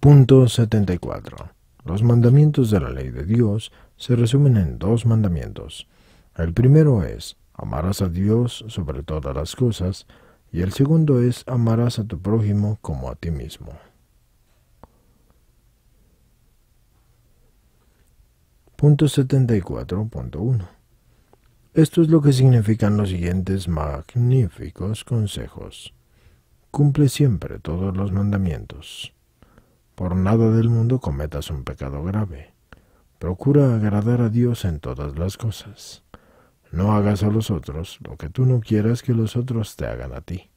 Punto 74. Los mandamientos de la ley de Dios se resumen en dos mandamientos. El primero es, amarás a Dios sobre todas las cosas, y el segundo es, amarás a tu prójimo como a ti mismo. Punto 74.1. Esto es lo que significan los siguientes magníficos consejos. Cumple siempre todos los mandamientos. Por nada del mundo cometas un pecado grave. Procura agradar a Dios en todas las cosas. No hagas a los otros lo que tú no quieras que los otros te hagan a ti.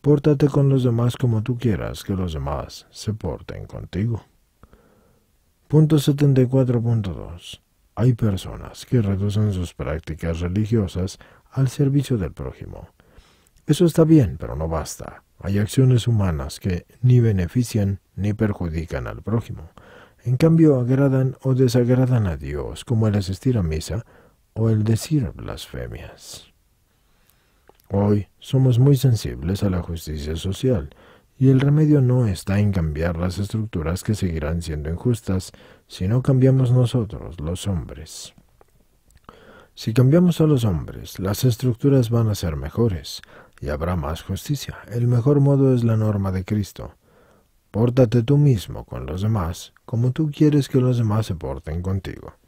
Pórtate con los demás como tú quieras que los demás se porten contigo. Punto 74.2. Hay personas que reducen sus prácticas religiosas al servicio del prójimo. Eso está bien, pero no basta. Hay acciones humanas que ni benefician ni perjudican al prójimo. En cambio, agradan o desagradan a Dios, como el asistir a misa o el decir blasfemias. Hoy somos muy sensibles a la justicia social, y el remedio no está en cambiar las estructuras que seguirán siendo injustas si no cambiamos nosotros, los hombres. Si cambiamos a los hombres, las estructuras van a ser mejores, y habrá más justicia. El mejor modo es la norma de Cristo. Pórtate tú mismo con los demás como tú quieres que los demás se porten contigo.